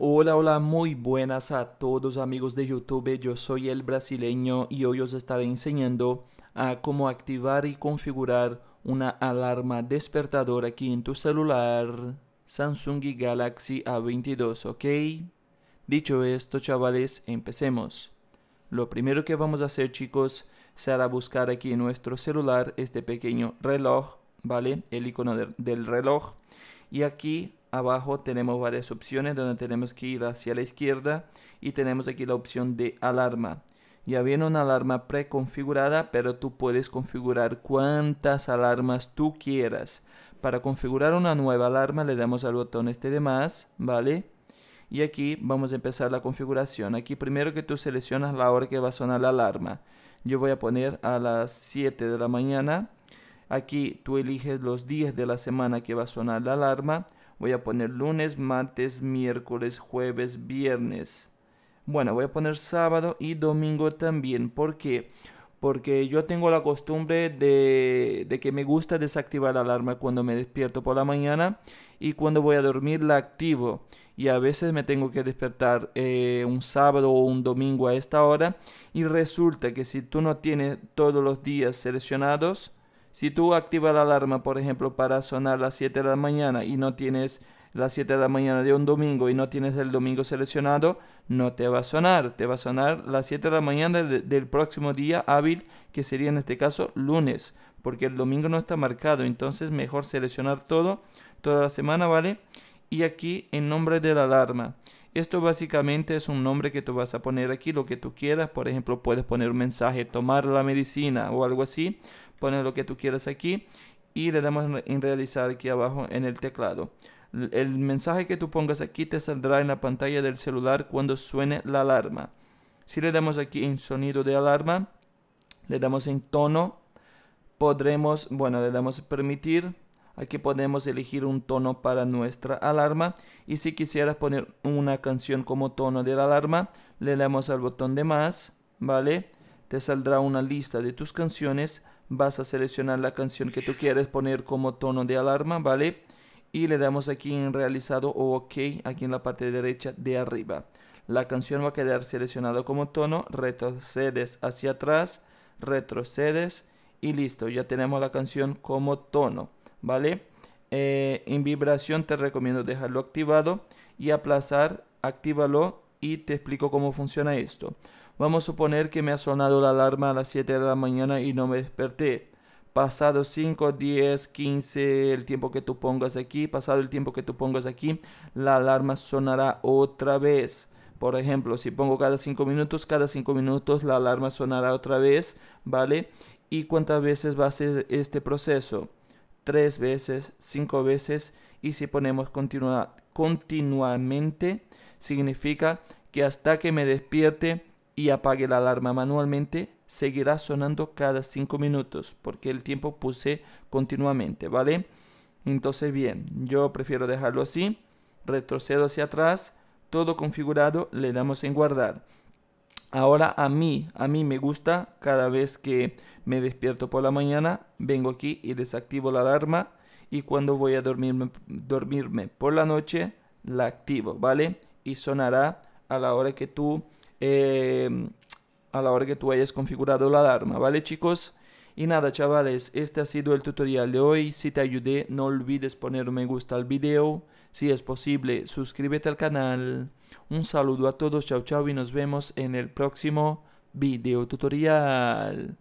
Hola, hola, muy buenas a todos amigos de YouTube, yo soy el brasileño y hoy os estaré enseñando a cómo activar y configurar una alarma despertadora aquí en tu celular Samsung Galaxy A22, ¿ok? Dicho esto, chavales, empecemos. Lo primero que vamos a hacer, chicos, será buscar aquí en nuestro celular este pequeño reloj, ¿vale? El icono del reloj. Y aquí abajo tenemos varias opciones donde tenemos que ir hacia la izquierda y tenemos aquí la opción de alarma. Ya viene una alarma preconfigurada, pero tú puedes configurar cuántas alarmas tú quieras. Para configurar una nueva alarma le damos al botón este de más, ¿vale? Y aquí vamos a empezar la configuración. Aquí primero que tú seleccionas la hora que va a sonar la alarma. Yo voy a poner a las 7 de la mañana Aquí tú eliges los días de la semana que va a sonar la alarma. Voy a poner lunes, martes, miércoles, jueves, viernes. Bueno, voy a poner sábado y domingo también. ¿Por qué? Porque yo tengo la costumbre de, de que me gusta desactivar la alarma cuando me despierto por la mañana y cuando voy a dormir la activo y a veces me tengo que despertar eh, un sábado o un domingo a esta hora y resulta que si tú no tienes todos los días seleccionados si tú activas la alarma, por ejemplo, para sonar las 7 de la mañana y no tienes las 7 de la mañana de un domingo y no tienes el domingo seleccionado, no te va a sonar. Te va a sonar las 7 de la mañana del próximo día hábil, que sería en este caso lunes, porque el domingo no está marcado. Entonces, mejor seleccionar todo, toda la semana, ¿vale? Y aquí en nombre de la alarma. Esto básicamente es un nombre que tú vas a poner aquí, lo que tú quieras. Por ejemplo, puedes poner un mensaje, tomar la medicina o algo así pones lo que tú quieras aquí y le damos en realizar aquí abajo en el teclado. El mensaje que tú pongas aquí te saldrá en la pantalla del celular cuando suene la alarma. Si le damos aquí en sonido de alarma, le damos en tono, podremos, bueno, le damos permitir. Aquí podemos elegir un tono para nuestra alarma y si quisieras poner una canción como tono de la alarma, le damos al botón de más, ¿vale? Te saldrá una lista de tus canciones vas a seleccionar la canción que tú quieres poner como tono de alarma, ¿vale? Y le damos aquí en realizado o OK, aquí en la parte derecha de arriba. La canción va a quedar seleccionada como tono, retrocedes hacia atrás, retrocedes y listo, ya tenemos la canción como tono, ¿vale? Eh, en vibración te recomiendo dejarlo activado y aplazar, actívalo y te explico cómo funciona esto. Vamos a suponer que me ha sonado la alarma a las 7 de la mañana y no me desperté. Pasado 5, 10, 15, el tiempo que tú pongas aquí, pasado el tiempo que tú pongas aquí, la alarma sonará otra vez. Por ejemplo, si pongo cada 5 minutos, cada 5 minutos la alarma sonará otra vez, ¿vale? ¿Y cuántas veces va a ser este proceso? 3 veces, 5 veces. Y si ponemos continuamente, significa que hasta que me despierte, y apague la alarma manualmente, seguirá sonando cada 5 minutos porque el tiempo puse continuamente, ¿vale? Entonces bien, yo prefiero dejarlo así, retrocedo hacia atrás, todo configurado, le damos en guardar. Ahora a mí, a mí me gusta, cada vez que me despierto por la mañana, vengo aquí y desactivo la alarma y cuando voy a dormirme, dormirme por la noche, la activo, ¿vale? Y sonará a la hora que tú Em, a la hora que tú hayas configurado la alarma, ¿vale chicos? Y nada chavales, este ha sido el tutorial de hoy, si te ayudé no olvides poner un me gusta al video, si es posible suscríbete al canal, un saludo a todos, chao chao y nos vemos en el próximo video tutorial.